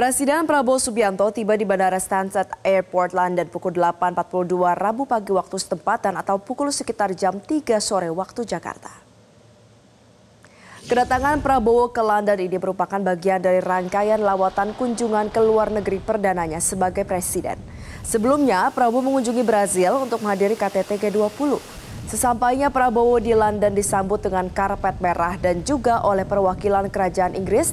Presiden Prabowo Subianto tiba di Bandara Stansted Airport London pukul 8.42 Rabu pagi waktu setempatan atau pukul sekitar jam 3 sore waktu Jakarta. Kedatangan Prabowo ke London ini merupakan bagian dari rangkaian lawatan kunjungan ke luar negeri perdananya sebagai presiden. Sebelumnya, Prabowo mengunjungi Brazil untuk menghadiri KTT G20. Sesampainya Prabowo di London disambut dengan karpet merah dan juga oleh perwakilan kerajaan Inggris,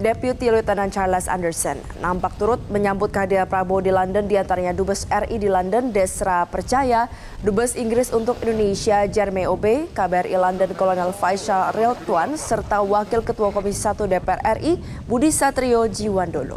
Deputy Lieutenant Charles Anderson. Nampak turut menyambut kehadiran Prabowo di London diantaranya Dubes RI di London, Desra Percaya, Dubes Inggris untuk Indonesia, Jeremy Obe, KBRI London Kolonel Faisal Riltuan, serta Wakil Ketua Komisi 1 DPR RI, Budi Satrio Jiwandolo.